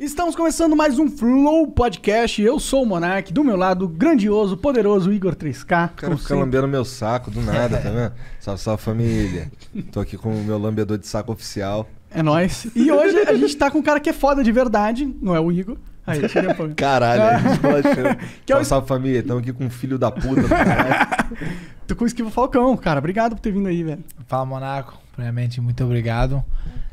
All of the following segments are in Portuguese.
Estamos começando mais um Flow Podcast. Eu sou o Monark, do meu lado, grandioso, poderoso Igor 3K. O cara fica lambendo meu saco do nada, tá vendo? Salve, salve família. Tô aqui com o meu lambedor de saco oficial. É nóis. E hoje a gente tá com um cara que é foda de verdade, não é o Igor. Aí, tirei Caralho, a gente pode. que é o... Salve, salve família, estamos aqui com um filho da puta. Tô tá com o Esquivo Falcão, cara. Obrigado por ter vindo aí, velho. Fala, Monaco. Primeiramente, muito obrigado.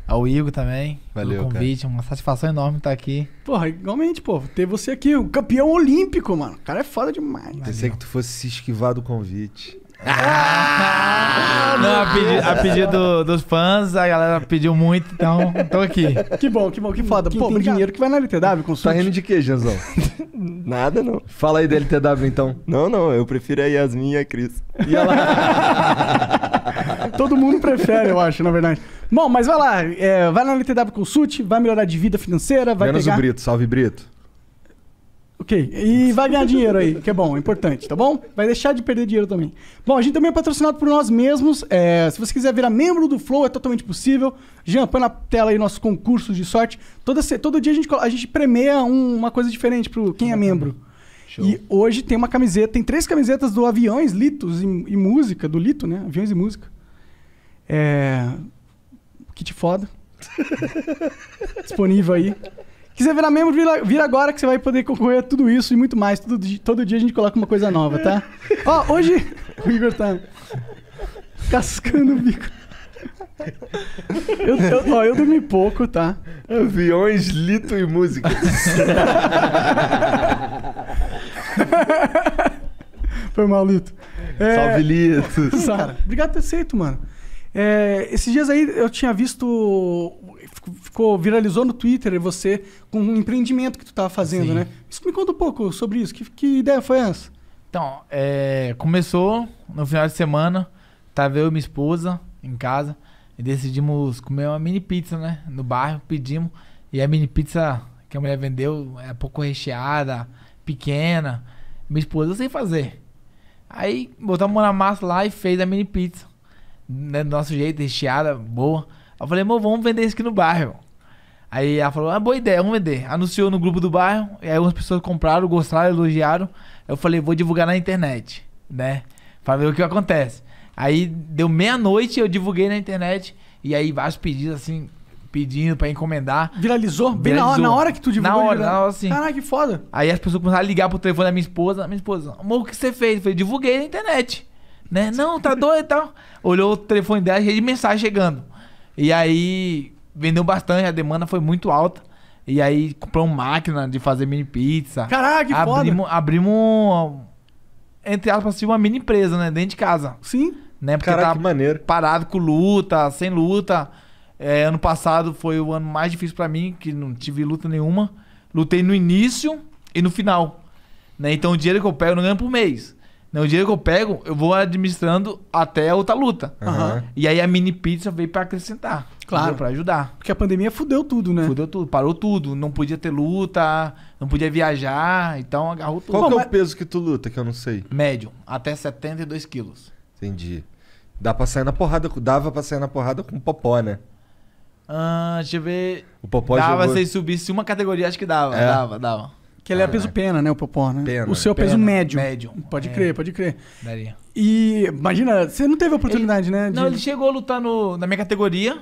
Ao Igor também. Valeu, pelo convite. Cara. Uma satisfação enorme estar aqui. Porra, igualmente, pô. Ter você aqui, o campeão olímpico, mano. O cara é foda demais. Valeu. Pensei que tu fosse se esquivar do convite. Ah, não, a pedido, a pedido dos fãs, a galera pediu muito, então tô aqui. Que bom, que bom, que hum, foda. Pô, tem dinheiro que vai na LTW, consulte. Tá rindo de quê, Janzão? Nada, não. Fala aí da LTW, então. Não, não, eu prefiro a Yasmin e a Cris. E ela... Todo mundo prefere, eu acho, na verdade. Bom, mas vai lá. É, vai lá LTW Consult, vai melhorar de vida financeira, vai Menos pegar... o Brito, salve Brito. Ok, e vai ganhar dinheiro aí, que é bom, é importante, tá bom? Vai deixar de perder dinheiro também. Bom, a gente também é patrocinado por nós mesmos. É, se você quiser virar membro do Flow, é totalmente possível. Jean, põe na tela aí nossos concursos de sorte. Todo, todo dia a gente, a gente premia um, uma coisa diferente para quem é membro. Show. E hoje tem uma camiseta, tem três camisetas do Aviões, Litos e, e Música, do Lito, né? Aviões e Música. É, kit foda. disponível aí. Quiser virar membro, vira, vira, agora que você vai poder concorrer a tudo isso e muito mais. Todo, todo dia a gente coloca uma coisa nova, tá? Ó, oh, hoje. O Igor tá cascando o bico. Eu, eu, ó, eu dormi pouco, tá? Aviões, lito e música. Foi mal, Lito. É... Salve, Lito. Cara, obrigado por ter aceito, mano. É, esses dias aí eu tinha visto. Ficou, viralizou no Twitter você com um empreendimento que tu estava fazendo, Sim. né? Isso me conta um pouco sobre isso. Que, que ideia foi essa? Então, é, começou no final de semana, tava eu e minha esposa em casa e decidimos comer uma mini pizza, né? No bairro, pedimos. E a mini pizza que a mulher vendeu é pouco recheada, pequena. Minha esposa, eu sei fazer. Aí botamos na massa lá e fez a mini pizza né, do nosso jeito, recheada, boa. Eu falei, amor, vamos vender isso aqui no bairro. Aí ela falou, ah, boa ideia, vamos vender. Anunciou no grupo do bairro, e aí algumas pessoas compraram, gostaram, elogiaram. Eu falei, vou divulgar na internet, né? Pra ver o que acontece. Aí deu meia-noite, eu divulguei na internet, e aí vários pedidos assim, pedindo pra encomendar. Viralizou? Bem Viralizou. Na, hora, na hora que tu divulgou? Na hora, na hora sim. Caraca, que foda. Aí as pessoas começaram a ligar pro telefone da minha esposa. Minha esposa, amor, o que você fez? Eu falei, divulguei na internet né? Não, tá doido e tal. Olhou o telefone dela, cheio de mensagem chegando. E aí, vendeu bastante, a demanda foi muito alta. E aí, compramos máquina de fazer mini pizza. Caraca, que abrimos, foda! Abrimos, entre aspas, assim, uma mini empresa, né? Dentro de casa. Sim. Né? Porque Caraca, que maneiro. parado com luta, sem luta. É, ano passado foi o ano mais difícil para mim, que não tive luta nenhuma. Lutei no início e no final. Né? Então, o dinheiro que eu pego eu não ganho por mês. Então, o dinheiro que eu pego, eu vou administrando até outra luta. Uhum. E aí a mini pizza veio para acrescentar. Claro. para ajudar. Porque a pandemia fudeu tudo, né? Fudeu tudo, parou tudo. Não podia ter luta, não podia viajar, então agarrou tudo. Qual Bom, é mas... o peso que tu luta, que eu não sei? Médio, até 72 quilos. Entendi. Dá pra sair na porrada, dava pra sair na porrada com popó, né? Ah, deixa eu ver. O popó Dava jogou... se subisse uma categoria, acho que dava, é. dava, dava. Que ele é ah, é peso né? pena, né? O Popó, né? Pena, o seu pena, peso médio. Médio. Pode é. crer, pode crer. Daria. E imagina, você não teve a oportunidade, ele, né? De... Não, ele chegou a lutar no, na minha categoria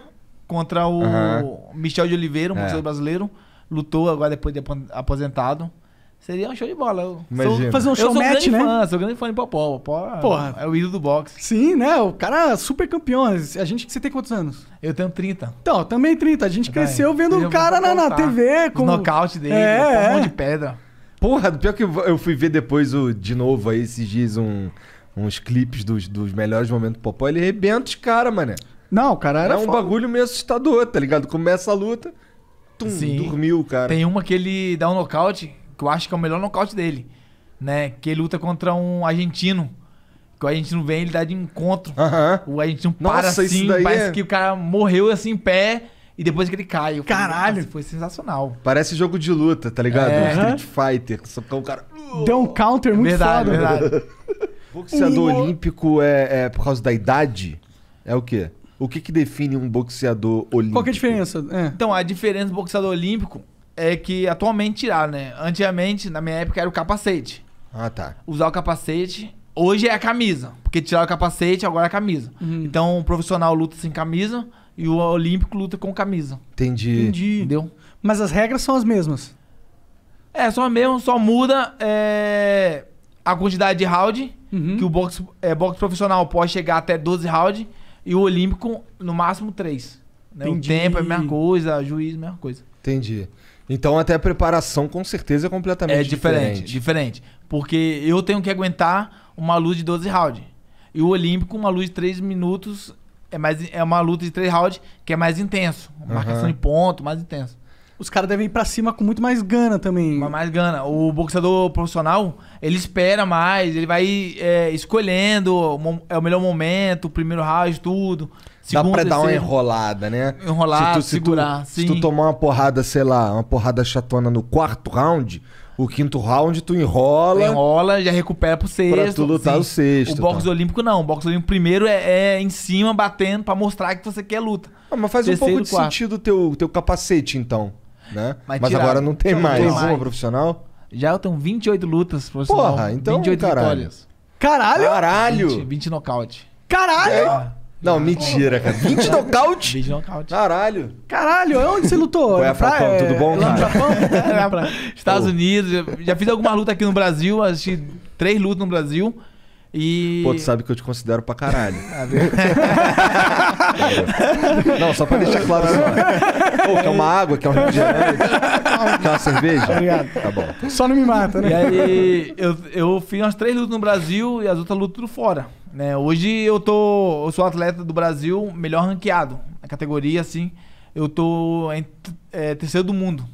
contra o Michel de Oliveira, um é. brasileiro. Lutou agora depois de aposentado. Seria um show de bola. Eu sou, fazer um show eu match, né? fã, sou grande fã de Popó. Popó é Porra. é o ídolo do boxe. Sim, né? O cara é super campeão. A gente, você tem quantos anos? Eu tenho 30. Então, também 30. A gente tá eu cresceu vendo o um cara na, na TV. Com... o nocaute dele, é, um monte é. de pedra. Porra, pior que eu fui ver depois o, de novo aí esses dias um, uns clipes dos, dos melhores momentos do Popó. Ele arrebenta os caras, mano. Não, o cara era É um foda. bagulho meio assustador, tá ligado? Começa a luta, tum, Sim. dormiu o cara. Tem uma que ele dá um nocaute que eu acho que é o melhor nocaute dele, né? Que ele luta contra um argentino. Que o argentino vem, ele dá de encontro. Uh -huh. O argentino para Nossa, assim, parece é... que o cara morreu assim em pé. E depois que ele cai. Caralho! foi sensacional. Parece jogo de luta, tá ligado? É. Street Fighter. Só que o é cara. Deu um counter muito verdade, foda. Verdade. Boxeador olímpico é, é, por causa da idade? É o quê? O que, que define um boxeador olímpico? Qual é a diferença? É. Então, a diferença do boxeador olímpico é que atualmente tiraram, né? Antigamente, na minha época, era o capacete. Ah, tá. Usar o capacete. Hoje é a camisa. Porque tiraram o capacete, agora é a camisa. Uhum. Então o profissional luta sem camisa e o olímpico luta com camisa. Entendi. Entendi. Entendeu? Mas as regras são as mesmas. É, são as mesmas, só muda é, a quantidade de round. Uhum. Que o boxe, é, boxe profissional pode chegar até 12 rounds e o olímpico, no máximo, 3. Né? O tempo é a mesma coisa, o juiz é a mesma coisa. Entendi. Então até a preparação com certeza é completamente é diferente. É diferente, diferente. Porque eu tenho que aguentar uma luz de 12 rounds. E o Olímpico, uma luz de 3 minutos, é, mais, é uma luta de 3 rounds que é mais intenso. Marcação uhum. de ponto, mais intenso. Os caras devem ir pra cima com muito mais gana também. Com mais gana. O boxeador profissional, ele espera mais, ele vai é, escolhendo é, o melhor momento, o primeiro round, tudo. Dá pra dar uma enrolada, né? Enrolar, se tu, se segurar, tu, Se tu tomar uma porrada, sei lá, uma porrada chatona no quarto round, o quinto round tu enrola. Enrola, já recupera pro sexto. Pra tu lutar sim. o sexto. O boxe tá. olímpico não. O boxe olímpico primeiro é, é em cima, batendo, para mostrar que você quer luta. Ah, mas faz Terceiro, um pouco de quarto. sentido o teu, teu capacete, então. Né? Mas, mas agora não tem não mais. Tem uma profissional? Já eu tenho 28 lutas profissional. Porra, então 28 caralho. vitórias. Caralho! Caralho! 20, 20 nocaute. Caralho! É. Não, mentira, cara. 20 nocaute? 20 nocaute. Caralho. Caralho, é onde você lutou? Foi é é a Falcão, é... tudo bom, cara? Japão? Estados Unidos. Já fiz algumas lutas aqui no Brasil, assisti três lutas no Brasil. E... Pô, tu sabe que eu te considero pra caralho. Ah, não, só pra deixar claro só. Pô, quer é uma água, quer é um refrigerante, quer é uma cerveja? Obrigado. Tá bom. Só não me mata, né? E aí, eu, eu fiz umas três lutas no Brasil e as outras lutas tudo fora. Né? Hoje eu tô. Eu sou atleta do Brasil melhor ranqueado. Na categoria, assim, eu tô em é, terceiro do mundo.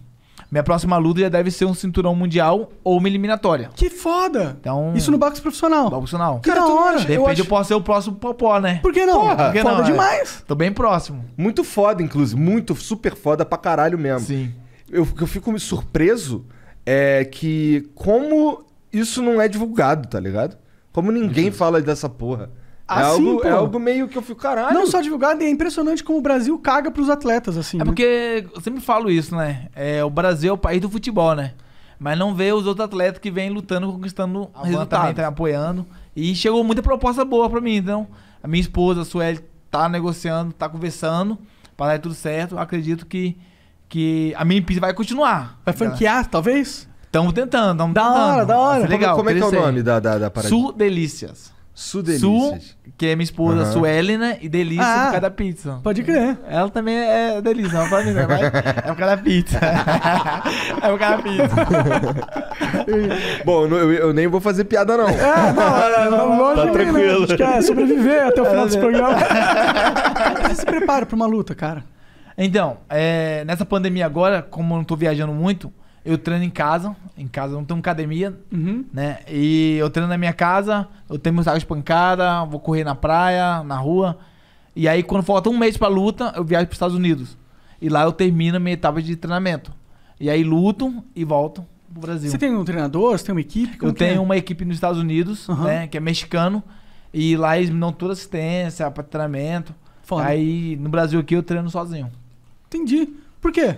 Minha próxima luta já deve ser um cinturão mundial ou uma eliminatória. Que foda! Então, Isso no boxe profissional. boxe profissional. Que Cara, da hora. De eu repente eu, acho- posso ser o próximo Popó, né? Por que não? Porra, Por que foda não, é. demais. Tô bem próximo. Muito foda, inclusive. Muito super foda pra caralho mesmo. Sim. Eu, eu fico me surpreso é que como isso não é divulgado, tá ligado? Como ninguém fala dessa porra. É assim, algo, pô. é algo meio que eu fico, caralho. Não só divulgado, é impressionante como o Brasil caga pros atletas, assim. É né? porque eu sempre falo isso, né? É, o Brasil é o país do futebol, né? Mas não vê os outros atletas que vêm lutando, conquistando Algum ah, resultado, tá apoiando. E chegou muita proposta boa pra mim. Então, a minha esposa, a Sueli, tá negociando, tá conversando, pra dar tudo certo. Eu acredito que, que a minha empresa vai continuar. Vai franquear, talvez? Estamos tentando, estamos tentando. Da hora, da hora. Legal, como, como é que é o nome da, da, da parada? Sul Delícias. Su Delícias. Su, que é minha esposa, uhum. e Delícia ah, por causa da pizza. Pode crer. Ela também é Delícia, não pode crer. é por causa da pizza. é por causa da pizza. Bom, eu, eu, nem vou fazer piada, não. É, não, não, não, tá tranquilo. gente quer sobreviver até o final é, desse programa. Né? Você se prepara pra uma luta, cara. Então, é, nessa pandemia agora, como eu não tô viajando muito, eu treino em casa. Em casa não tenho academia, uhum. né? E eu treino na minha casa, eu tenho meus saco de pancada, vou correr na praia, na rua. E aí, quando falta um mês pra luta, eu viajo pros Estados Unidos. E lá eu termino a minha etapa de treinamento. E aí luto e volto pro Brasil. Você tem um treinador? Você tem uma equipe? Como eu tenho é? uma equipe nos Estados Unidos, uhum. né? Que é mexicano. E lá eles me dão toda assistência pra treinamento. Foda. Aí no Brasil aqui eu treino sozinho. Entendi. Por quê?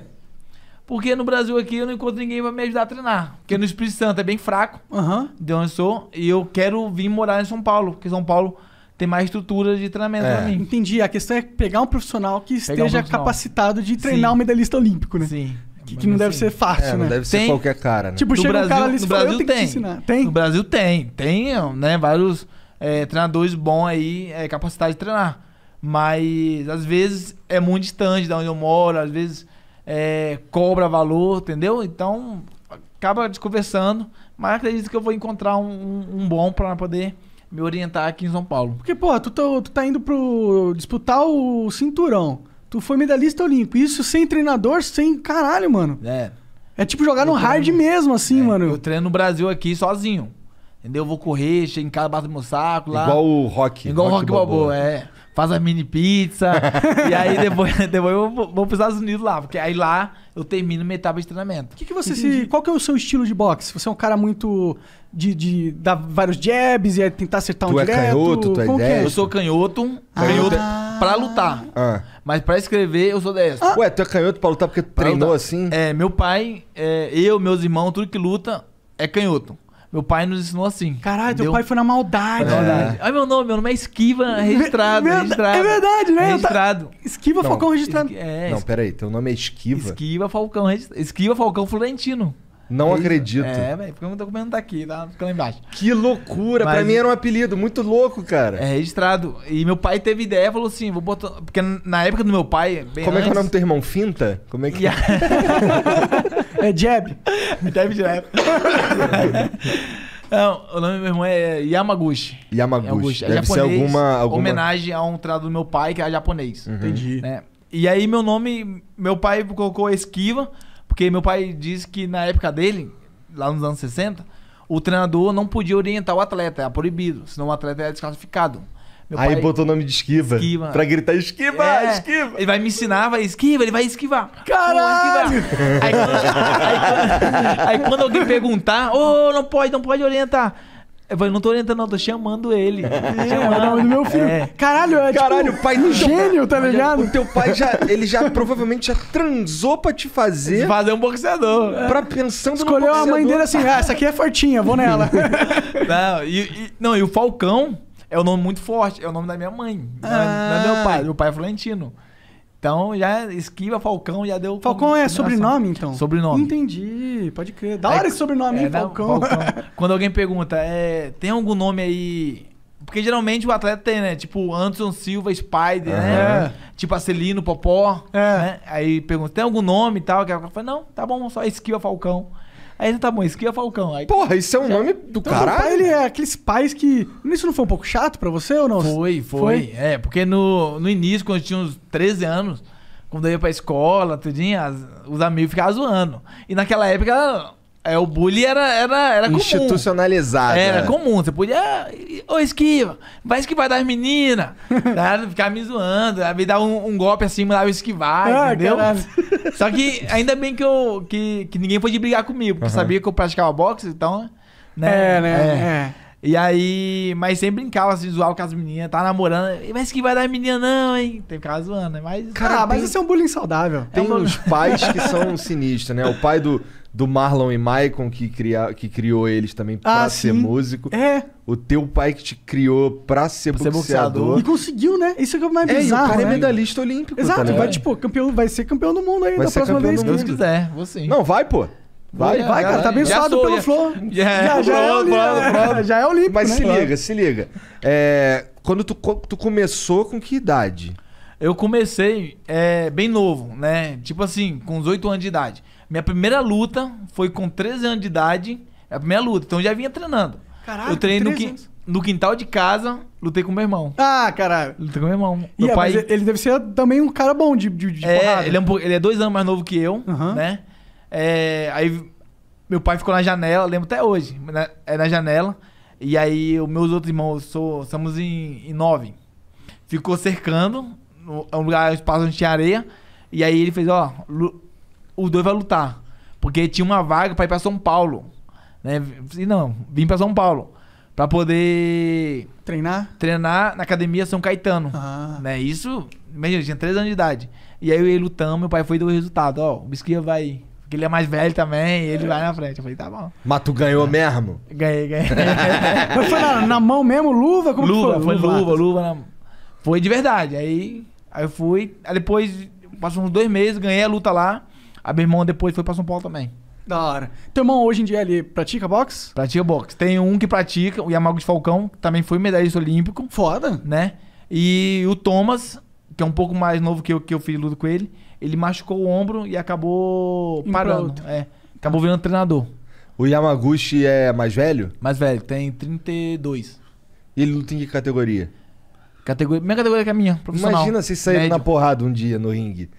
Porque no Brasil aqui eu não encontro ninguém pra me ajudar a treinar. Porque no Espírito Santo é bem fraco, uhum. de onde eu sou, e eu quero vir morar em São Paulo, porque São Paulo tem mais estrutura de treinamento é. pra mim. Entendi. A questão é pegar um profissional que esteja um profissional. capacitado de treinar Sim. um medalhista olímpico, né? Sim. Que, que não assim, deve ser fácil, é, né? Não deve ser tem, qualquer cara, né? Tipo, no chega Brasil, um cara ali e fala, Brasil tem. ensinar. Tem? No Brasil tem. Tem, né? Vários é, treinadores bons aí, é, capacidade de treinar. Mas, às vezes, é muito distante de onde eu moro. Às vezes, é, cobra valor, entendeu? Então, acaba desconversando, mas acredito que eu vou encontrar um, um, um bom para poder me orientar aqui em São Paulo. Porque, pô, tu, tu, tá, tu tá indo pro disputar o cinturão. Tu foi medalhista olímpico. Isso sem treinador, sem caralho, mano. É. É tipo jogar eu no treino, hard mesmo, assim, é, mano. Eu treino no Brasil aqui sozinho. Entendeu? Eu vou correr, chego em casa, bato meu saco lá. Igual o Rock. Igual o Rock Balboa, é faz a mini pizza. e aí depois, depois eu vou, vou pros Estados Unidos lá, porque aí lá eu termino minha etapa de treinamento. Que que você se, qual que é o seu estilo de boxe? Você é um cara muito de, de dar vários jabs e é tentar acertar tu um é direto? Canhoto, tu é canhoto, é? Eu sou canhoto, ah. canhoto ah. pra lutar. Ah. Mas pra escrever, eu sou destro. Ah. Ué, tu é canhoto pra lutar porque tu pra treinou lutar. assim? É, meu pai, é, eu, meus irmãos, tudo que luta é canhoto. Meu pai nos ensinou assim. Caralho, teu pai foi na maldade. É. Né? meu nome, meu nome é Esquiva registrado. registrado é verdade, né? Registrado. Esquiva não, Falcão registrado. Es, é, não, peraí, teu nome é Esquiva? Esquiva Falcão registrado. Esquiva Falcão Florentino. Não acredito. É, velho, porque o documento tá aqui, tá ficando embaixo. Que loucura! Mas, pra mim era um apelido, muito louco, cara. É registrado. E meu pai teve ideia, falou assim: vou botar. Porque na época do meu pai. Como antes... é que é o nome do teu irmão? Finta? Como é que. É? é Jeb. Jeb Jeb. Não, o nome do meu irmão é Yamaguchi. Yamaguchi. É Deve japonês, ser alguma, alguma. Homenagem a um trato do meu pai, que era japonês. Uhum. Entendi. Né? E aí, meu nome, meu pai colocou Esquiva. Porque meu pai disse que na época dele, lá nos anos 60, o treinador não podia orientar o atleta, era proibido, senão o atleta era desclassificado. Meu Aí pai... botou o nome de esquiva. Esquiva. Pra gritar esquiva, é. esquiva. Ele vai me ensinar, vai esquiva, ele vai esquivar. Caralho! Esquivar. Aí, quando... Aí, Aí, quando alguém perguntar, ô, oh, não pode, não pode orientar. Eu falei, não tô orientando, não, tô chamando ele. É, chamando. É, é meu filho. É. Caralho, é Caralho, tipo, pai não gênio, tá ligado? O teu pai já, ele já provavelmente já transou pra te fazer. Fazer um boxeador. É. Pra pensando Escolheu no boxeador. a mãe dele assim, ah, essa aqui é fortinha, vou nela. não, e, e, não, e o Falcão é um nome muito forte, é o nome da minha mãe, ah. não, é, meu ah. pai. Meu pai é Florentino. Então já esquiva Falcão, já deu. Falcão é sobrenome, então? Sobrenome. Entendi, pode crer. Da é hora é, esse sobrenome, é, hein, né, Falcão. Falcão. Quando alguém pergunta, é, tem algum nome aí porque geralmente o atleta tem, né? Tipo, Anderson Silva, Spider, uhum. né? Tipo, Acelino, Popó. É. Né? Aí pergunta, tem algum nome e tal? Que ela fala, não, tá bom, só Esquiva Falcão. Aí ele tá bom, esquia aqui Falcão. Aí, Porra, isso é um nome do então, caralho. Então, pai, ele é aqueles pais que. Isso não foi um pouco chato pra você ou não? Foi, foi. foi? É, porque no, no início, quando eu tinha uns 13 anos, quando eu ia pra escola, tudinho, as, os amigos ficavam zoando. E naquela época é, o bullying era, era, era comum. Institucionalizado. Era é. comum. Você podia. Ah, ô, esquiva, vai esquivar das meninas. tá? Ficar me zoando. Me dar um, um golpe assim, me dar esquivar, ah, entendeu? Só que ainda bem que, eu, que, que ninguém podia brigar comigo, porque uhum. sabia que eu praticava boxe, então. Né? É, né? É. é. E aí, mas sempre brincava assim, zoava com as meninas, tá namorando. Mas que vai dar menina, não, hein? Tem que ficar zoando, né? Mas. Cara, ah, mas tem... isso é um bullying saudável. É tem é uns pais que são sinistros, né? O pai do, do Marlon e Maicon, que, que criou eles também pra ah, ser músico. É. O teu pai que te criou pra ser, pra ser boxeador. E conseguiu, né? Isso é o é mais é, bizarro. o cara é né? é medalhista olímpico. Tá Exato, tá vai, tipo, campeão, vai ser campeão do mundo aí vai da próxima vez. Se Deus quiser, vou sim. Não, vai, pô. Vai, vai, vai cara, tá abençoado pelo Flow. Já, já, é, é olímpico. Né? Já é olímpico. Mas né? se liga, se liga. É, quando tu, tu começou, com que idade? Eu comecei é, bem novo, né? Tipo assim, com uns 8 anos de idade. Minha primeira luta foi com 13 anos de idade. É a primeira luta. Então eu já vinha treinando. Caralho, eu treinei no, qui no, quintal de casa, lutei com meu irmão. Ah, caralho. Lutei com meu irmão. Meu yeah, pai... ele deve ser também um cara bom de, de, de é, ele é, um, ele é, dois anos mais novo que eu, uhum. né? É, aí meu pai ficou na janela, lembro até hoje. Né? É na janela. E aí os meus outros irmãos, sou, somos em, em nove. Ficou cercando, é um lugar, um espaço onde tinha areia. E aí ele fez, ó, os dois vai lutar. Porque tinha uma vaga para ir para São Paulo. Né? E não, vim para São Paulo. para poder. Treinar? Treinar na academia São Caetano. Ah. Né? Isso, imagina, tinha 3 anos de idade. E aí eu ia lutando, meu pai foi do resultado. Ó, o Bisquia vai porque ele é mais velho também, ele é. vai na frente. Eu falei, tá bom. Mas tu ganhou é. mesmo? Ganhei, ganhei. Mas foi na, na, mão mesmo, luva? Como luva, foi? foi? luva, luva. luva na... Foi de verdade. Aí, aí eu fui, aí depois, passou uns dois meses, ganhei a luta lá. A minha irmão depois foi pra São Paulo também. Da hora. Teu irmão hoje em dia ele pratica boxe? Pratica boxe. Tem um que pratica, o Yamago de Falcão, que também foi medalhista olímpico. Foda. Né? E o Thomas, que é um pouco mais novo que eu, que eu fiz luto com ele, ele machucou o ombro e acabou parando. É, acabou virando treinador. O Yamaguchi é mais velho? Mais velho, tem 32. E ele luta em que categoria? Categoria, minha categoria que é a minha, profissional. Imagina se sair na porrada um dia no ringue.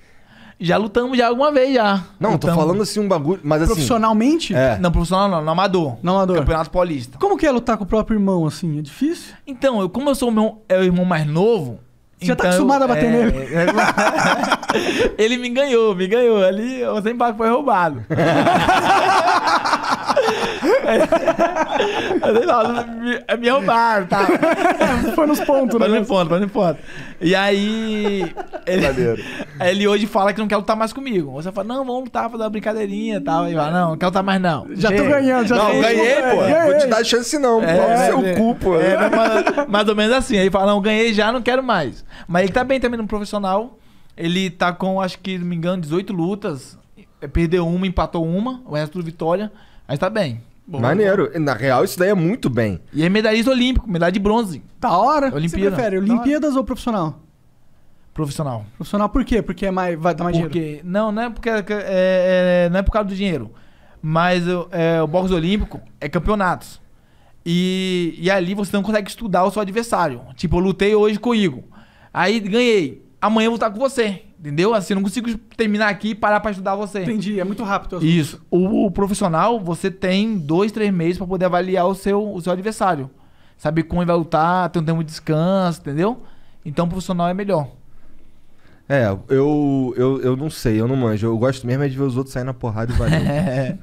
Já lutamos já alguma vez já. Não, lutamos. tô falando assim um bagulho, mas assim... Profissionalmente? É. Não, profissional não, no amador. No amador. Campeonato Paulista. Como que é lutar com o próprio irmão, assim? É difícil? Então, eu, como eu sou o meu, é o irmão mais novo... Você então, já tá então, acostumado a bater é, nele. ele me ganhou, me ganhou. Ali, o Zenbaku foi roubado. Aí, é, nossa, me, é me roubaram, tá? Foi nos pontos, né? Foi nos pontos, foi nos pontos. E aí. Ele, ele hoje fala que não quer lutar mais comigo. Você fala, não, vamos lutar, fazer uma brincadeirinha e tal. E fala, não, não quero lutar mais, não. Já Ei, tô ganhando, já Não, ganhei, ganhei pô. Ganhei. Vou te dar chance, não. É, é, seu é, cu, pô. É, mais, mais ou menos assim. Aí fala, não, ganhei já, não quero mais. Mas ele tá bem também no profissional. Ele tá com, acho que, não me engano, 18 lutas. Perdeu uma, empatou uma, o resto do vitória. Mas tá bem. Bom, Maneiro. Bom. Na real, isso daí é muito bem. E é medalhista olímpico, medalha de bronze. Da hora. Olimpíada. Você prefere Olimpíadas ou profissional? Profissional. Profissional por quê? Porque é mais, vai dar mais porque, dinheiro? Não, não é, porque, é, é, é não é por causa do dinheiro. Mas é, o boxe olímpico é campeonatos. E, e ali você não consegue estudar o seu adversário. Tipo, eu lutei hoje com o Igor. Aí ganhei amanhã eu vou estar com você. Entendeu? Assim, eu não consigo terminar aqui e parar pra estudar você. Entendi, é muito rápido. Isso. O, o profissional, você tem dois, três meses para poder avaliar o seu, o seu adversário. Saber como ele vai lutar, ter um tempo de descanso, entendeu? Então, o profissional é melhor. É, eu, eu, eu não sei, eu não manjo. Eu gosto mesmo é de ver os outros saindo na porrada e valeu. É.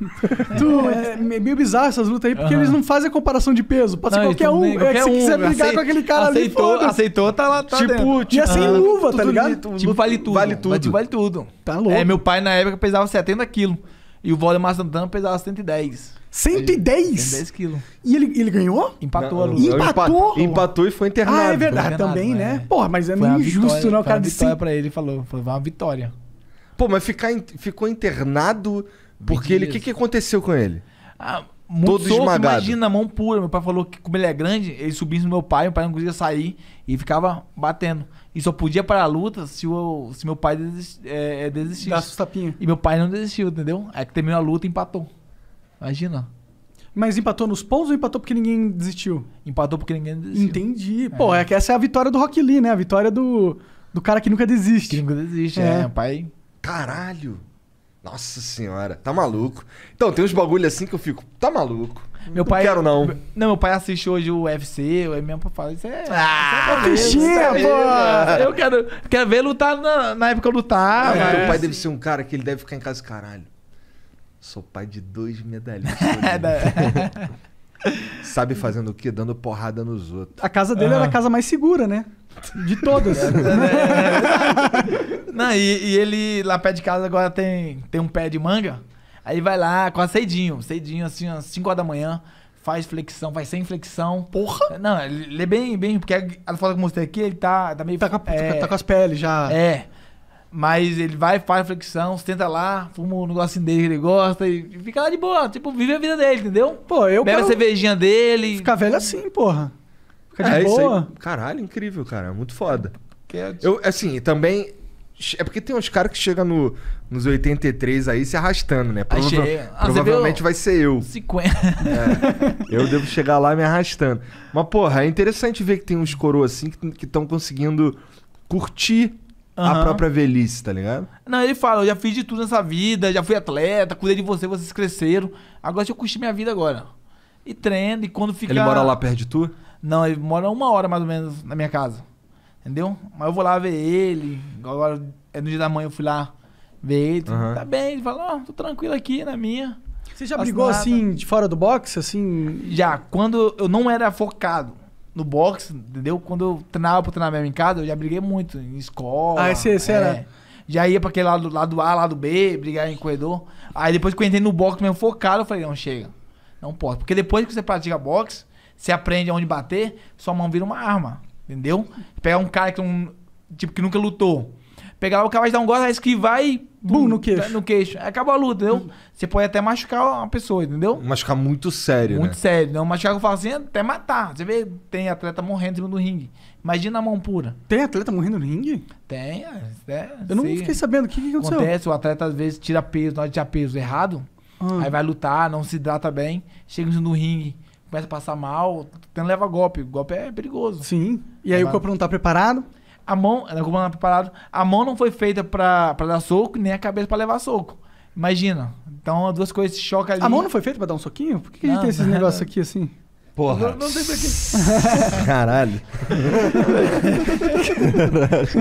tu, é meio bizarro essas lutas aí, porque uhum. eles não fazem a comparação de peso. Pode ser não, qualquer um. Qualquer é que se um, quiser brigar com aquele cara aceitou, ali, Aceitou, tá lá, tá Tipo, dentro. É tinha tipo, sem uhum. luva, tá ligado? Tipo, vale tudo. Vale tudo. Vale tudo. Tá louco. É, meu pai na época pesava 70 quilos. E o Valdemar Santana pesava 110. 110? 110 quilos. E ele, ele ganhou? Empatou não, Empatou? Empatou e foi internado. Ah, é verdade, também, né? né? Porra, mas é meio injusto, não, cara. Foi vitória pra ele, falou. Foi uma vitória. Pô, mas ficar, ficou internado porque ele... O que, que aconteceu com ele? Ah muito todo solto, esmagado. Imagina, mão pura. Meu pai falou que como ele é grande, ele subisse no meu pai, meu pai não conseguia sair e ficava batendo. E só podia parar a luta se, o, se meu pai desist, Gasta é, é, desistisse. tapinha. E meu pai não desistiu, entendeu? É que terminou a luta e empatou. Imagina. Mas empatou nos pontos ou empatou porque ninguém desistiu? Empatou porque ninguém desistiu. Entendi. É. Pô, é, é que essa é a vitória do Rock Lee, né? A vitória do, do cara que nunca desiste. Que nunca desiste, é. é. Meu pai... Caralho! Nossa senhora, tá maluco. Então, tem uns bagulho assim que eu fico, tá maluco. Meu não pai, quero, não. Não, meu pai assiste hoje o UFC, eu é mesmo falo, isso é. é ah, fichinha, é pô! Eu quero, quero ver lutar na, na época eu lutar. É, meu pai deve ser um cara que ele deve ficar em casa, caralho. Sou pai de dois medalhistas. Sabe fazendo o quê? Dando porrada nos outros. A casa dele era a ah. casa mais segura, né? De todas. É, é, é. Não, e, e, ele lá perto de casa agora tem, tem um pé de manga. Aí vai lá, quase cedinho, cedinho, assim, às 5 horas da manhã, faz flexão, faz sem flexão. Porra! Não, ele é bem, bem, porque a foto que eu mostrei aqui, ele tá, tá meio. Tá com, é, tá com as peles já. É. Mas ele vai, faz flexão, tenta lá, fuma um negocinho dele que ele gosta e fica lá de boa. Tipo, vive a vida dele, entendeu? Pô, eu Bebe a cervejinha dele. Fica velho assim, porra. Fica de é, boa. Aí, caralho, incrível, cara. É muito foda. É eu, assim, também. É porque tem uns caras que chegam no, nos 83 aí se arrastando, né? Prova ah, provavelmente vai ser eu. 50. É, eu devo chegar lá me arrastando. Mas, porra, é interessante ver que tem uns coroas assim que estão conseguindo curtir Uhum. A própria velhice, tá ligado? Não, ele fala, eu já fiz de tudo nessa vida, já fui atleta, cuidei de você, vocês cresceram. Agora deixa eu curtir minha vida agora. E treino e quando fica... Ele mora lá perto de tu? Não, ele mora uma hora mais ou menos na minha casa. Entendeu? Mas eu vou lá ver ele. Agora, é no dia da manhã eu fui lá ver ele. Uhum. Tá bem, ele fala, ó, oh, tô tranquilo aqui na minha. Você já brigou assim, de fora do box, assim? Já, quando eu não era focado no boxe, entendeu? Quando eu treinava treinar treinamento em casa, eu já briguei muito, em escola. Ah, você, você é. era? Já ia pra aquele lado, lado A, lado B, brigar em corredor. Aí depois que eu entrei no boxe mesmo focado, eu falei, não, chega. Não pode. Porque depois que você pratica boxe, você aprende aonde bater, sua mão vira uma arma, entendeu? Pegar um cara que, um, tipo, que nunca lutou, pegar o cavalo, dar um gol, que vai Bum, no queixo. Tá no queixo. Acabou a luta, entendeu? Hum. Você pode até machucar uma pessoa, entendeu? Machucar muito sério, Muito né? sério. Não, machucar que eu falo assim, até matar. Você vê, tem atleta morrendo em cima do ringue. Imagina a mão pura. Tem atleta morrendo no ringue? Tem, é, é Eu não fiquei sabendo. O que, que aconteceu? Acontece, o atleta às vezes tira peso, na hora de tirar peso errado, ah. aí vai lutar, não se hidrata bem, chega no ringue, começa a passar mal, tentando leva golpe. O golpe é perigoso. Sim. E aí é o corpo não tá preparado? A mão, né, como tá preparado, a mão não foi feita para dar soco, nem a cabeça para levar soco. Imagina. Então, as duas coisas se chocam ali. A mão não foi feita para dar um soquinho? Por que, que não, a gente tem esses negócios aqui assim? Porra. Não, não tem isso Caralho.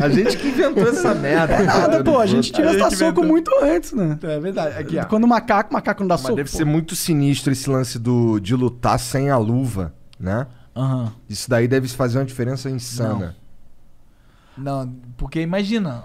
a gente que inventou essa merda. É nada, pô. A gente tinha essa soco muito antes, né? É verdade. Aqui, ó. Quando o macaco, macaco não dá Mas soco. Deve pô. ser muito sinistro esse lance do, de lutar sem a luva, né? Uhum. Isso daí deve fazer uma diferença insana. Não. Não, porque imagina,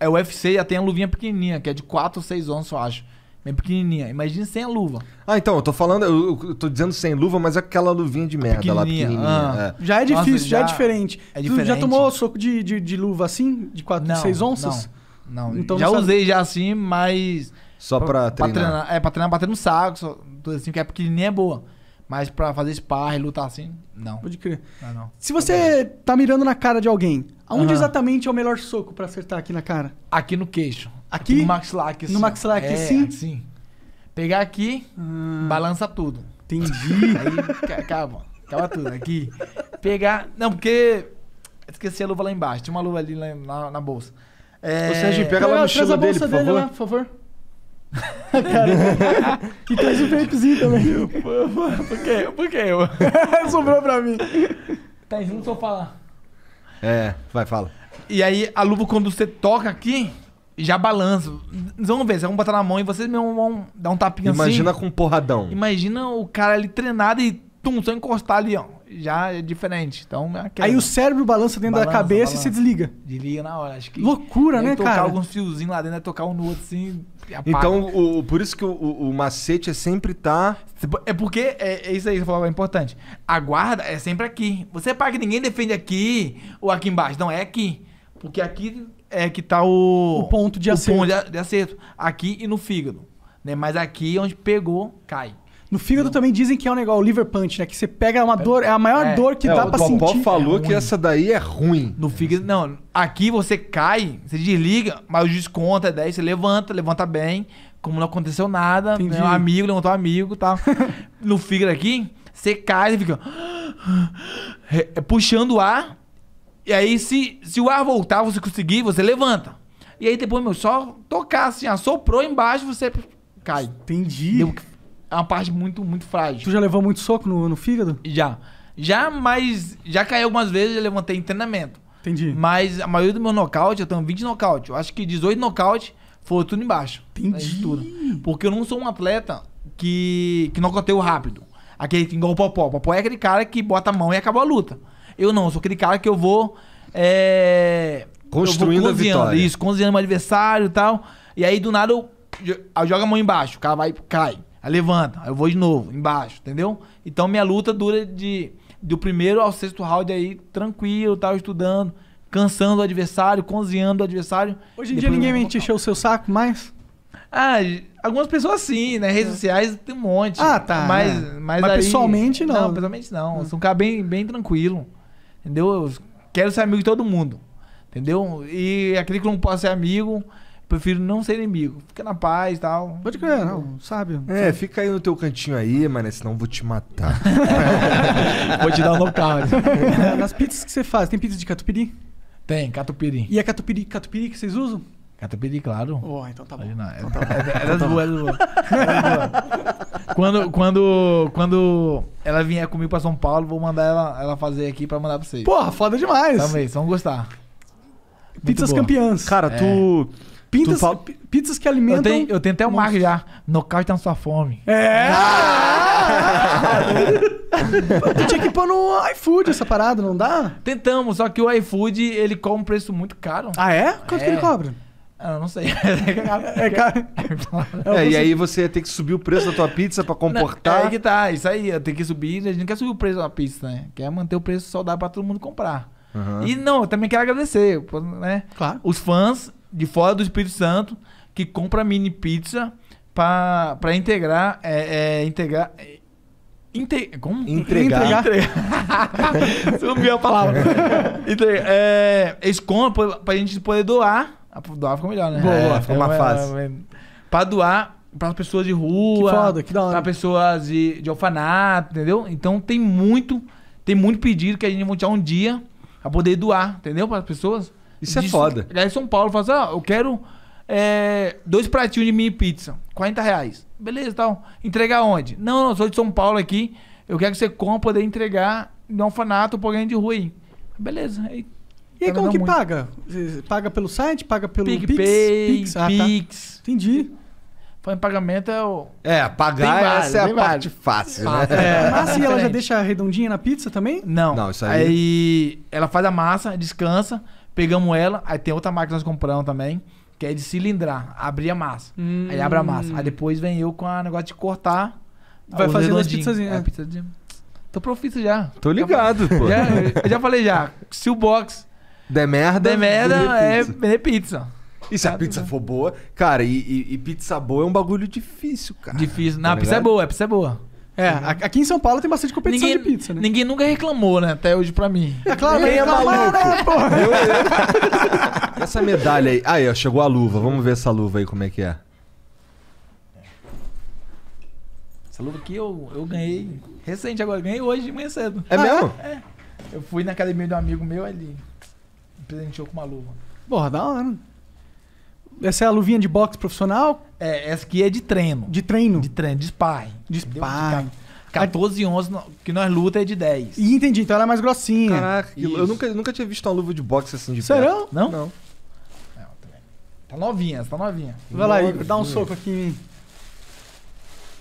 é o UFC já tem a luvinha pequenininha, que é de 4 ou 6 onças, eu acho. Bem pequenininha. Imagina sem a luva. Ah, então, eu tô falando, eu, eu tô dizendo sem luva, mas é aquela luvinha de merda pequenininha, lá, pequenininha. Ah. É. Já é difícil, Nossa, já, já, é diferente. É diferente. Tu já tomou soco de, de, de luva assim, de 4, 6 onças? Não, não. Então, já não usei já assim, mas... Só pra, pra treinar. treinar. É, pra treinar, bater no saco, só, tudo assim, porque a é pequenininha é boa. Mas pra fazer sparring, lutar assim, não. Pode crer. Ah, não. Se você tá mirando na cara de alguém, aonde uhum. exatamente é o melhor soco pra acertar aqui na cara? Aqui no queixo. Aqui? aqui no maxilar aqui. No maxilar aqui, é, sim? Sim. Pegar aqui, hum. balança tudo. Entendi. Aí acaba, acaba tudo. Aqui. Pegar... Não, porque... Esqueci a luva lá embaixo. Tinha uma luva ali na, na bolsa. É... Ô, Sérgio, pega, pega lá no chão dele, dele, por favor. Lá, por favor. e traz o vapezinho também. Por que, por que eu? Sobrou pra mim. Tá junto só falar. É, vai, fala. E aí a luva, quando você toca aqui, já balança. Vamos ver, vocês vão botar na mão e vocês mesmo vão dar um tapinha Imagina assim. Imagina com um porradão. Imagina o cara ali treinado e tum, só encostar ali, ó já é diferente. Então, é aquela, Aí o cérebro balança dentro balança, da cabeça balança. e se desliga. Desliga na hora. Acho que Loucura, né, tocar cara? Tocar alguns fiozinhos lá dentro, é tocar um no outro assim. Então, o, por isso que o, o, macete é sempre Tá... É porque, é, é, isso aí que você falou, é importante. A guarda é sempre aqui. Você é paga que ninguém defende aqui ou aqui embaixo. Não, é aqui. Porque aqui é que tá o. O ponto de o acerto. Ponto de acerto. Aqui e no fígado. Né? Mas aqui é onde pegou, cai. No fígado não. também dizem que é um negócio, o liver punch, né? Que você pega uma dor, é a maior é. dor que é, dá pra sentir. O Popó falou é que essa daí é ruim. No fígado, não. Aqui você cai, você desliga, mas o juiz conta 10, você levanta, levanta bem, como não aconteceu nada, né? Entendi. né? Um amigo, levantou um amigo e tal. no fígado aqui, você cai, e fica... É, puxando o ar, e aí se, se o ar voltar, você conseguir, você levanta. E aí depois, meu, só tocar assim, assoprou embaixo, você cai. Entendi. Deu é uma parte muito, muito frágil. Tu já levou muito soco no, no fígado? Já. Já, mas já caiu algumas vezes, já levantei em treinamento. Entendi. Mas a maioria do meu nocaute, eu tenho 20 nocaute. Eu acho que 18 nocaute foi tudo embaixo. Entendi. Tudo. Porque eu não sou um atleta que, que nocauteio rápido. Aquele que igual o Popó. O Popó é aquele cara que bota a mão e acabou a luta. Eu não, sou aquele cara que eu vou. É, Construindo eu vou a vitória. Isso, cozinhando meu adversário e tal. E aí do nada eu, eu jogo a mão embaixo. O cara vai cai. Aí levanta, aí eu vou de novo, embaixo, entendeu? Então minha luta dura de do primeiro ao sexto round aí, tranquilo, tal, estudando, cansando o adversário, conziando o adversário. Hoje em dia ninguém me encheu o seu saco mais? Ah, algumas pessoas sim, né? Redes é. sociais tem um monte. Ah, tá. Mas, é. mas, mas aí, pessoalmente não. Não, pessoalmente não. Eu sou um hum. cara bem, bem tranquilo. Entendeu? Eu quero ser amigo de todo mundo. Entendeu? E aquele que não posso ser amigo, prefiro não ser inimigo. Fica na paz e tal. Pode crer, não, sabe? É, sabe. fica aí no teu cantinho aí, mano, senão vou te matar. vou te dar um nocaute. Nas né? é, pizzas que você faz, tem pizza de catupiry? Tem, catupiry. E a é catupiry, catupiry que vocês usam? Catupiry, claro. Oh, então tá bom. Imagina, então tá é, bom. Era boa, era boa. Quando, quando, quando ela vier comigo pra São Paulo, vou mandar ela, ela fazer aqui pra mandar pra vocês. Porra, foda demais. Também, vocês vão gostar. Pizzas campeãs. Cara, é. tu... Pintas, fala... Pizzas que alimentam. Eu tenho, eu tenho até um marca já. Nocaute tá na sua fome. É! tu tinha que pôr no iFood essa parada, não dá? Tentamos, só que o iFood ele cobra um preço muito caro. Ah, é? Quanto é. que ele é. cobra? Ah, eu não sei. é caro. É, é e aí você tem que subir o preço da tua pizza pra comportar. Não, é que tá, isso aí, tem que subir. A gente não quer subir o preço da pizza, né? Quer manter o preço saudável pra todo mundo comprar. Uhum. E não, eu também quero agradecer, né? Claro. Os fãs de fora do Espírito Santo que compra mini pizza para integrar, é, é, integrar é, inter Como? Entregar. Entregar. Sumiu a palavra. Entregar. É, eles compram pra, pra gente poder doar. Doar ficou melhor, né? Boa, é, ficou uma é, fase. É, pra doar pras pessoas de rua. Que foda, que da hora. Pra pessoas de, de orfanato, entendeu? Então tem muito, tem muito pedido que a gente vai tirar um dia pra poder doar, entendeu? Para as pessoas. Isso é foda. Lá é em São Paulo, fala assim, ah, eu quero é, dois pratinhos de mini pizza, 40 reais. Beleza, tal. Entregar onde? Não, não, sou de São Paulo aqui. Eu quero que você compre poder entregar no orfanato pra alguém de rua aí. Beleza. Aí, e aí tá como que muito. paga? Paga pelo site? Paga pelo PicPay, Pix? Pix. Ah, tá. Pix. Tá. Entendi. Foi pagamento é o... É, pagar vários, essa é a parte fácil, né? É, é. massa e ela já deixa redondinha na pizza também? Não. Não, isso aí... Aí ela faz a massa, descansa... Pegamos ela, aí tem outra máquina que nós compramos também, que é de cilindrar, abrir a massa. Hum. Aí abre a massa. Aí hum. depois vem eu com a negócio de cortar. Vai fazendo as pizzazinhas. É, de Tô profissa já. Tô ligado, já, pô. Já, eu já falei já, se o box... Der merda... Der merda é, é pizza. E se a tá pizza for boa... Cara, e, e, e, pizza boa é um bagulho difícil, cara. Difícil. Tá Não, tá a pizza é boa, a pizza é boa. É, uhum. aqui em São Paulo tem bastante competição ninguém, de pizza, né? Ninguém nunca reclamou, né? Até hoje pra mim. É claro, ninguém é né, maluco. Eu, eu... essa medalha aí. Aí, ó, chegou a luva. Vamos ver essa luva aí como é que é. Essa luva aqui eu, eu ganhei recente agora. Ganhei hoje amanhã cedo. É ah, mesmo? É. Eu fui na academia de um amigo meu ali. Me presenteou com uma luva. Porra, da hora. Essa é a luvinha de boxe profissional? É, essa aqui é de treino. De treino? De treino, de sparring. De sparring. 14 e 11, que nós luta é de 10. E entendi, então ela é mais grossinha. Caraca, Isso. eu nunca, nunca tinha visto uma luva de boxe assim de Será? Não? Não. É, tá novinha, tá novinha. Vai lá, Igor, dá um soco aqui em mim.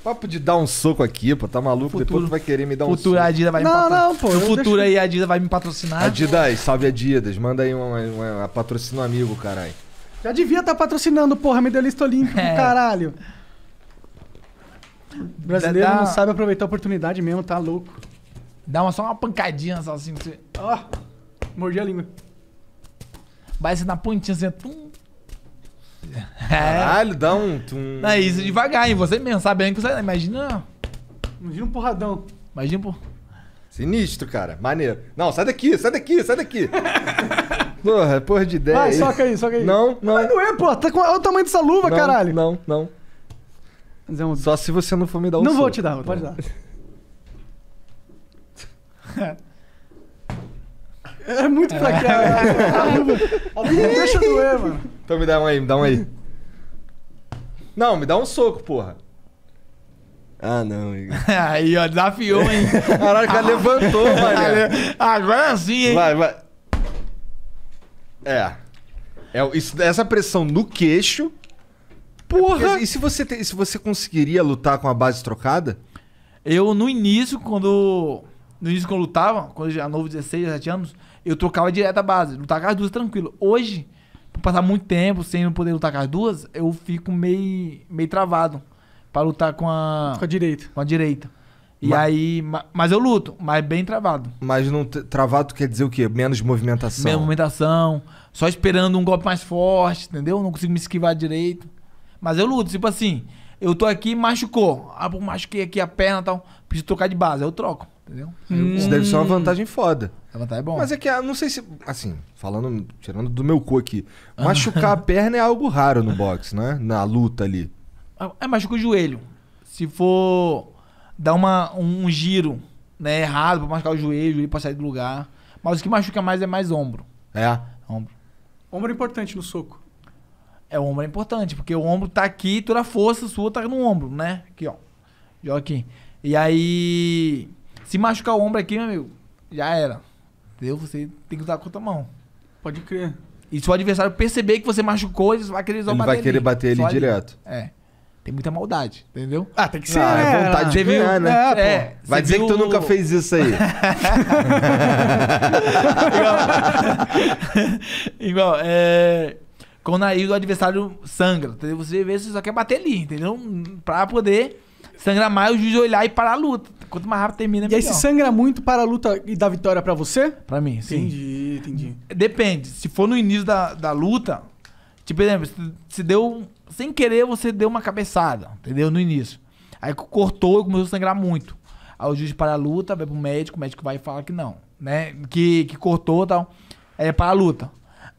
Papo de dar um soco aqui, pô, tá maluco? Futuro. Depois tu vai querer me dar um futuro, soco. Futuro, a Adidas vai não, me patrocinar. Não, não, pô. No futuro aí a Adidas vai me patrocinar. Adidas, salve Adidas. Manda aí uma, uma, uma patrocina um amigo, caralho. Já devia estar tá patrocinando, porra, medalhista olímpico, é. caralho. O brasileiro dá, dá... não sabe aproveitar a oportunidade mesmo, tá louco. Dá uma, só uma pancadinha só assim. Ó, você... oh, mordi a língua. Vai ser na pontinha, assim, é tum. É. Caralho, dá um tum. É isso, devagar, hein? Você mesmo, sabe? É, imagina... Imagina um porradão. Imagina um porradão. Sinistro, cara. Maneiro. Não, sai daqui, sai daqui, sai daqui. Porra, porra de ideia. Vai, soca aí, soca aí. Não, não. Mas não é, pô. Tá com... Olha o tamanho dessa luva, não, caralho. Não, não. É um... Só se você não for me dar um Não soco. vou te dar, pode é. dar. É muito pra cá. Né? deixa doer, mano. Então me dá um aí, me dá um aí. Não, me dá um soco, porra. Ah, não, Igor. aí, ó, desafiou, hein? Caralho, o cara levantou, mano. Agora sim, hein? Vai, vai. É. é isso, essa pressão no queixo. Porra! E se você, te, se você conseguiria lutar com a base trocada? Eu, no início, quando. No início, quando eu lutava, quando eu já novo, 16, 17 anos, eu trocava direto a base. Lutar com as duas tranquilo. Hoje, por passar muito tempo sem poder lutar com as duas, eu fico meio, meio travado para lutar com a. Com a direita. Com a direita. E mas, aí, mas eu luto, mas bem travado. Mas não travado quer dizer o quê? Menos movimentação. Menos movimentação, só esperando um golpe mais forte, entendeu? Não consigo me esquivar direito. Mas eu luto, tipo assim, eu tô aqui machucou. Ah, machuquei aqui a perna e tal. Preciso trocar de base, eu troco, entendeu? Hum. Isso deve ser uma vantagem foda. A vantagem é bom. Mas é que, ah, não sei se, assim, falando, tirando do meu cu aqui, machucar a perna é algo raro no boxe, né? Na luta ali. É, é machuca o joelho. Se for dá uma, um, um giro né, errado pra machucar o joelho, joelho pra sair do lugar. Mas o que machuca mais é mais ombro. É? Ombro. Ombro é importante no soco. É, o ombro é importante, porque o ombro tá aqui, toda a força sua tá no ombro, né? Aqui, ó. Joga aqui. E aí. Se machucar o ombro aqui, meu amigo, já era. Entendeu? Você tem que usar com a outra mão. Pode crer. E se o adversário perceber que você machucou, ele vai querer usar Ele vai querer bater ele, bater ele direto. É. Tem muita maldade, entendeu? Ah, tem que ser. Ah, é né? vontade de viu, ganhar, né? né? É, é, Vai dizer viu... que tu nunca fez isso aí. Igual, Igual é... quando aí o adversário sangra, entendeu? você vê se só quer bater ali, entendeu? Pra poder sangrar mais, o juiz olhar e parar a luta. Quanto mais rápido termina, melhor. E aí se sangra muito, para a luta e dá vitória para você? Para mim, sim. Entendi, entendi. Depende. Se for no início da, da luta, tipo, por exemplo, se deu sem querer, você deu uma cabeçada, entendeu? No início. Aí cortou e começou a sangrar muito. Aí o juiz para a luta, vai pro médico, o médico vai e fala que não, né? Que, que cortou e tal. é para a luta.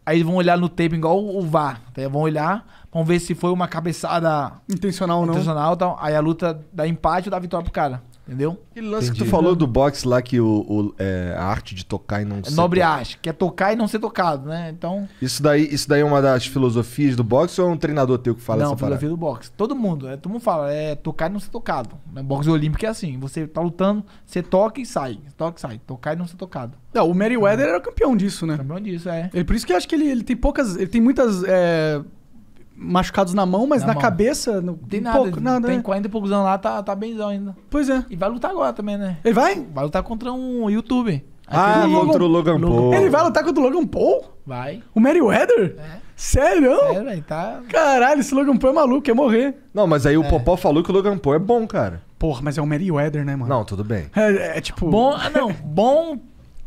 Aí vão olhar no tape igual o VAR. Tá? Vão olhar, vão ver se foi uma cabeçada intencional ou não. Intencional, tal. Aí a luta dá empate ou dá vitória pro cara. Entendeu? Que lance Entendi. que tu falou do boxe lá que o, o é, a arte de tocar e não é ser. Nobre tocado. arte, que é tocar e não ser tocado, né? Então. Isso daí, isso daí é uma das filosofias do boxe ou é um treinador teu que fala não, essa parada? filosofia do boxe. Todo mundo, é, todo mundo fala, é tocar e não ser tocado. No né? boxe olímpico é assim, você tá lutando, você toca e sai. Toca e sai. Tocar e não ser tocado. Não, o Meriwether é. era campeão disso, né? Campeão disso, é. Ele, é por isso que eu acho que ele, ele tem poucas. Ele tem muitas. É machucados na mão, mas na, na cabeça. não tem nada, pouco, nada. Tem 40 né? e poucos anos lá, tá, tá benzão ainda. Pois é. E vai lutar agora também, né? Ele vai? Vai lutar contra um YouTube. Ah, contra Logan... o Logan, Paul. Ele vai lutar contra o Logan Paul? Vai. O Merryweather? É. Sério? É, velho, tá... Caralho, esse Logan Paul é maluco, quer morrer. Não, mas aí é. o Popó falou que o Logan Paul é bom, cara. Porra, mas é o Merryweather, né, mano? Não, tudo bem. É, é, é tipo... Bom... Ah, não. bom...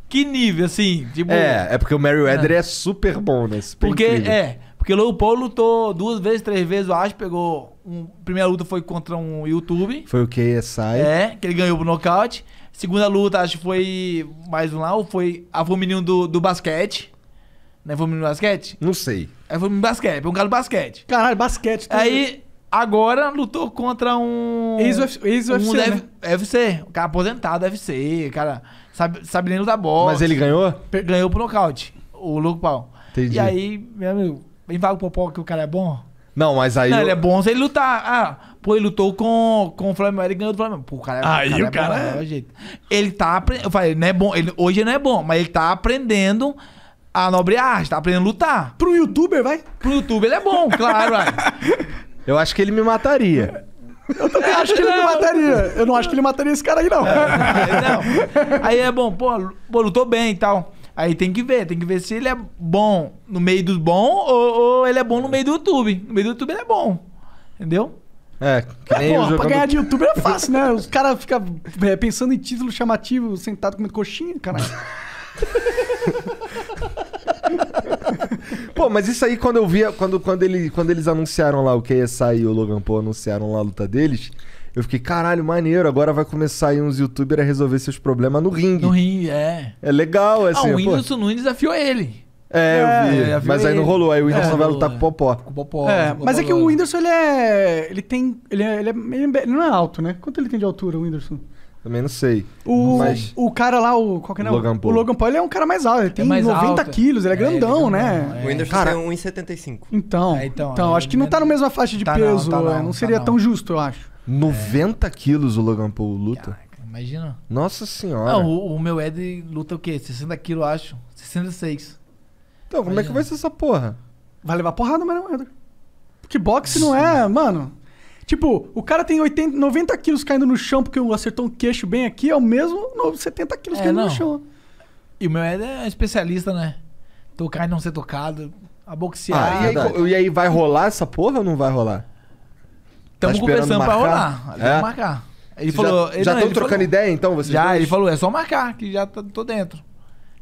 Que nível, assim? Tipo... É, é porque o Merryweather é. é super bom nesse né? Porque, incrível. é... Porque o Logan Paul lutou duas vezes, três vezes, eu acho. Pegou. Um, primeira luta foi contra um YouTube. Foi o KSI. É, que ele ganhou pro nocaute. Segunda luta, acho que foi mais um lá, ou foi. a foi o menino do, do basquete. Não é foi o menino do basquete? Não sei. É, foi o menino do basquete, foi é um cara do basquete. Caralho, basquete. Aí, agora lutou contra um. Ex-UFC. Ex um né? UFC. Um cara aposentado, UFC. cara sabe, sabe nem lutar bola. Mas ele ganhou? Ganhou pro nocaute, o Louco Pau. Entendi. E aí, meu amigo, Vem vaga pro Popó que o cara é bom. Não, mas aí. Não, eu... ele é bom se ele lutar. Ah, pô, ele lutou com, com o Flamengo, ele ganhou do Flamengo. Pô, o cara é bom. Aí o cara, o é cara é. Bom, é... é jeito. Ele tá aprendendo. Eu falei, não é bom. Ele, hoje ele não é bom, mas ele tá aprendendo a nobre arte, tá aprendendo a lutar. Pro youtuber, vai? Pro youtuber ele é bom, claro, vai. Eu acho que ele me mataria. Eu também acho que ele não. mataria. Eu não acho que ele mataria esse cara aí, não. É, não. Aí é bom, pô, pô lutou bem e tal. Aí tem que ver, tem que ver se ele é bom no meio do bom ou, ou ele é bom no meio do YouTube. No meio do YouTube ele é bom. Entendeu? É, que nem é, jogando... pra ganhar de YouTube é fácil, né? Os caras ficam é, pensando em título chamativo, sentado comendo coxinha, caralho. Pô, mas isso aí quando eu via, quando, quando, ele, quando eles anunciaram lá o KSI e o Logan Paul anunciaram lá a luta deles, eu fiquei, caralho, maneiro, agora vai começar aí uns youtubers a resolver seus problemas no ringue. No ringue, é. É legal, é assim. Ah, o Whindersson Nunes desafiou ele. É, eu é, vi. mas aí não rolou. Aí o Whindersson vai lutar com o é. Popó. Com o Popó. É, mas é que o Whindersson, ele é... Ele tem... Ele, é, ele, é, é ele não é alto, né? Quanto ele tem de altura, o Whindersson? Também não sei. O, mas... o cara lá, o. Qual que é né? o Logan Paul. O Logan Paul ele é um cara mais alto, ele tem é 90 quilos, ele é, é grandão, ele né? É. O Whindersson cara... tem 1,75. Então, então, então, então acho que não tá na mesma faixa de tá peso, tá não, tá não, não, seria tá tão justo, eu acho. 90 é. quilos o Logan Paul luta. Caraca, imagina. Nossa senhora. Não, o, o meu Ed luta o quê? 60 quilos, acho. 66. Então, imagina. como é que vai ser essa porra? Vai levar porrada, mas não, Eder. É, né? Porque boxe não é, mano. Tipo, o cara tem 80, 90 quilos caindo no chão porque acertou um queixo bem aqui, é o mesmo 70 quilos é, caindo não. no chão. E o meu Ed é especialista, né? Tocar e não ser tocado, a boxear. Ah, e, aí, e aí vai rolar essa porra ou não vai rolar? Estamos tá conversando marcar? pra rolar. É? marcar. Ele Você falou. Já estão trocando falou, ideia então? Vocês já, dois? ele falou, é só marcar, que já estou tá, tô dentro.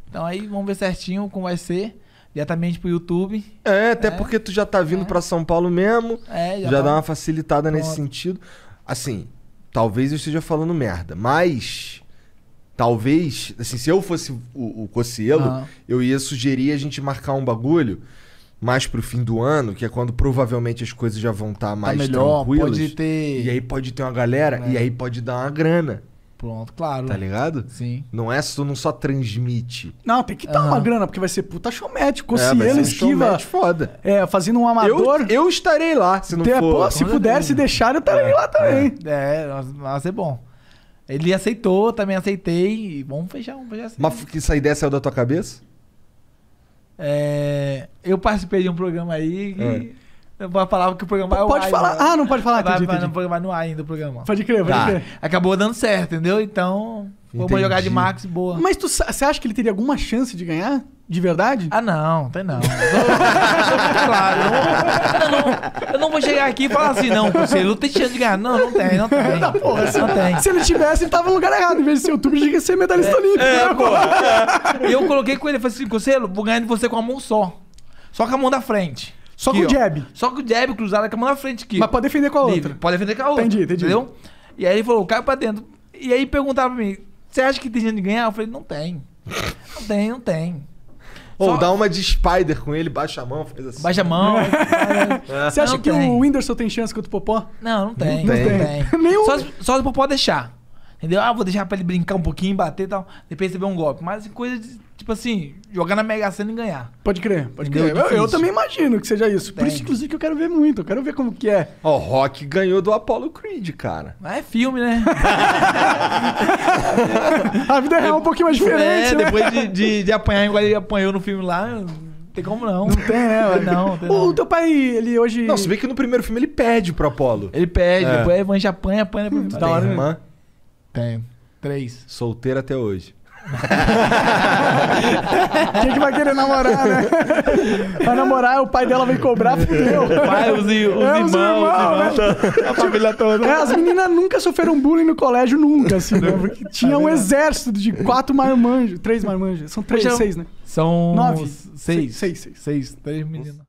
Então aí vamos ver certinho como vai ser diretamente pro YouTube. É, até é, porque tu já tá vindo é. para São Paulo mesmo. É, já, já dá tá. uma facilitada Pronto. nesse sentido. Assim, talvez eu esteja falando merda, mas talvez, assim, se eu fosse o, o Cocielo, uhum. eu ia sugerir a gente marcar um bagulho mais pro fim do ano, que é quando provavelmente as coisas já vão estar tá, tá mais tá melhor, tranquilas. Pode ter... E aí pode ter uma galera, é. e aí pode dar uma grana. Pronto, claro. Tá ligado? Sim. Não é só, não só transmite. Não, tem que dar uhum. uma grana, porque vai ser puta showmatch, Cossielo, é, um esquiva. foda. É, fazendo um amador. Eu, eu estarei lá, se não tem, for. Pô, se puder, se deixar, eu estarei é, lá também. É, é mas é bom. Ele aceitou, também aceitei. Vamos fechar, vamos fechar. Assim. Mas que essa ideia saiu da tua cabeça? É, eu participei de um programa aí que. É. Eu falava que o programa Pode, pode falar. Ah, não pode falar, não vai, Vai no programa no ar ainda o programa. Pode crer, pode tá. crer. Acabou dando certo, entendeu? Então. Entendi. jogar de Max, boa. Mas tu, você acha que ele teria alguma chance de ganhar? De verdade? Ah, não, tem não. claro, eu, não, eu, não, vou chegar aqui e falar assim, não, Conselho, não tem chance de ganhar. Não, não tem, não tem. Não, porra, se, não tem. se ele tivesse, ele tava no lugar errado. Em vez de ser youtuber, tinha que ser medalhista é, olímpico. É, né, E é. eu coloquei com ele, falei assim, Conselho, vou ganhar de você com a mão só. Só com a mão da frente. Só aqui, com o jab. Só com o jab cruzado com a mão na frente aqui. Mas pode defender com a outra. Livre. Pode defender com a outra. Entendi, entendi. Entendeu? E aí ele falou, cai pra dentro. E aí perguntava pra mim, você acha que tem chance de ganhar? Eu falei, não tem. Não tem, não tem. Ou Só... dá uma de Spider com ele, baixa a mão, faz assim. Baixa a mão. é. Você acha não que tem. o Whindersson tem chance contra o Popó? Não, não tem. Não, não tem. tem. Só, só se o Popó deixar. Entendeu? Ah, vou deixar pra ele brincar um pouquinho, bater e tal. Depois receber um golpe. Mas assim, coisa de, tipo assim, jogar na Mega Sena e ganhar. Pode crer, pode Entendeu? crer. Eu, eu, também imagino que seja isso. Tem. Por isso, inclusive, que eu quero ver muito. Eu quero ver como que é. Ó, o Rock ganhou do Apollo Creed, cara. Mas é filme, né? A vida real é um pouquinho mais diferente. É, né? depois de, de, de apanhar igual ele apanhou no filme lá tem como não. Não tem, né? Não, tem não. O teu pai, ele hoje. Não, se bem que no primeiro filme ele pede pro Apolo. Ele pede, é. depois a Evangelho apanha, apanha. Hum, da hora, irmã. Né? Tenho. Três. Solteiro até hoje. Quem que vai querer namorar, né? Vai namorar, o pai dela vem cobrar, fudeu. O pai, os, os é, irmãos, né? a família toda. É, as meninas nunca sofreram bullying no colégio, nunca, assim, né? Porque tinha é um exército de quatro marmanjos, três marmanjos. São três, seis, né? São... Nove. Seis. Seis, seis. Seis, três meninas.